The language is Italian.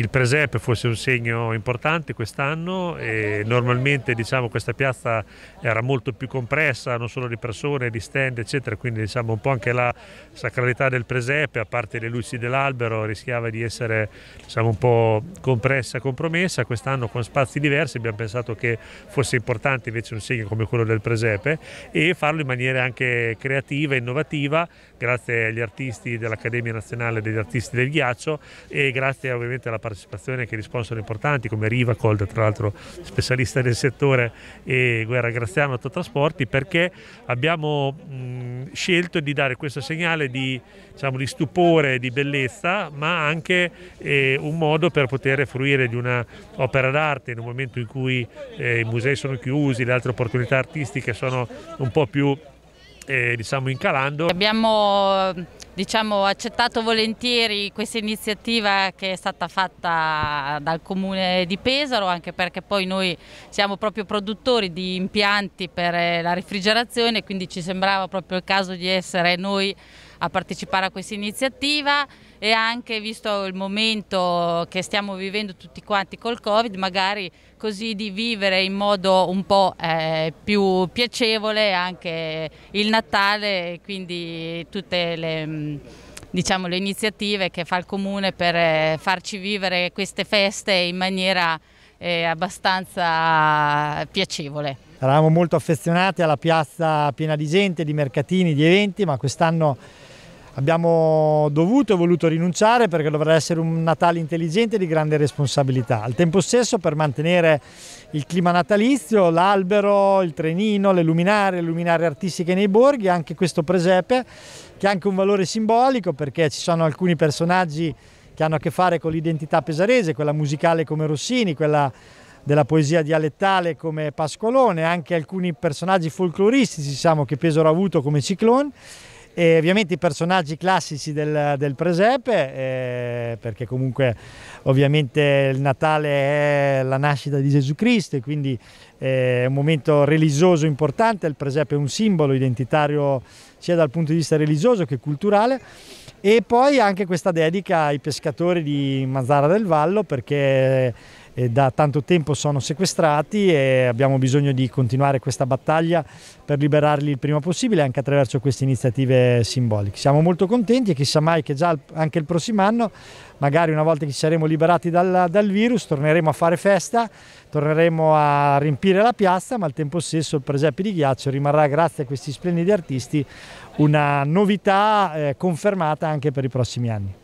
Il presepe fosse un segno importante quest'anno e normalmente diciamo, questa piazza era molto più compressa, non solo di persone, di stand eccetera, quindi diciamo, un po' anche la sacralità del presepe, a parte le luci dell'albero, rischiava di essere diciamo, un po' compressa, compromessa. Quest'anno con spazi diversi abbiamo pensato che fosse importante invece un segno come quello del presepe e farlo in maniera anche creativa, innovativa, grazie agli artisti dell'Accademia Nazionale degli Artisti del Ghiaccio e grazie ovviamente alla partecipazione partecipazione anche di sponsor importanti come Rivacold, tra l'altro specialista del settore, e Guerra Graziano Autotrasporti, perché abbiamo mh, scelto di dare questo segnale di, diciamo, di stupore, di bellezza, ma anche eh, un modo per poter fruire di un'opera d'arte in un momento in cui eh, i musei sono chiusi, le altre opportunità artistiche sono un po' più eh, diciamo incalando. Abbiamo diciamo, accettato volentieri questa iniziativa che è stata fatta dal comune di Pesaro anche perché poi noi siamo proprio produttori di impianti per eh, la refrigerazione quindi ci sembrava proprio il caso di essere noi a partecipare a questa iniziativa e anche visto il momento che stiamo vivendo tutti quanti col Covid, magari così di vivere in modo un po' eh, più piacevole anche il Natale e quindi tutte le, mm, diciamo, le iniziative che fa il Comune per eh, farci vivere queste feste in maniera eh, abbastanza piacevole. Eravamo molto affezionati alla piazza piena di gente, di mercatini, di eventi, ma quest'anno Abbiamo dovuto e voluto rinunciare perché dovrà essere un Natale intelligente di grande responsabilità. Al tempo stesso per mantenere il clima natalizio, l'albero, il trenino, le luminarie, le luminarie artistiche nei borghi, anche questo presepe che ha anche un valore simbolico perché ci sono alcuni personaggi che hanno a che fare con l'identità pesarese, quella musicale come Rossini, quella della poesia dialettale come Pasqualone, anche alcuni personaggi folcloristici diciamo, che Pesaro ha avuto come Ciclone e ovviamente i personaggi classici del, del presepe eh, perché comunque ovviamente il Natale è la nascita di Gesù Cristo e quindi eh, è un momento religioso importante, il presepe è un simbolo identitario sia dal punto di vista religioso che culturale e poi anche questa dedica ai pescatori di Mazzara del Vallo perché da tanto tempo sono sequestrati e abbiamo bisogno di continuare questa battaglia per liberarli il prima possibile anche attraverso queste iniziative simboliche. Siamo molto contenti e chissà mai che già anche il prossimo anno, magari una volta che ci saremo liberati dal, dal virus, torneremo a fare festa, torneremo a riempire la piazza, ma al tempo stesso il presepe di ghiaccio rimarrà grazie a questi splendidi artisti una novità eh, confermata anche per i prossimi anni.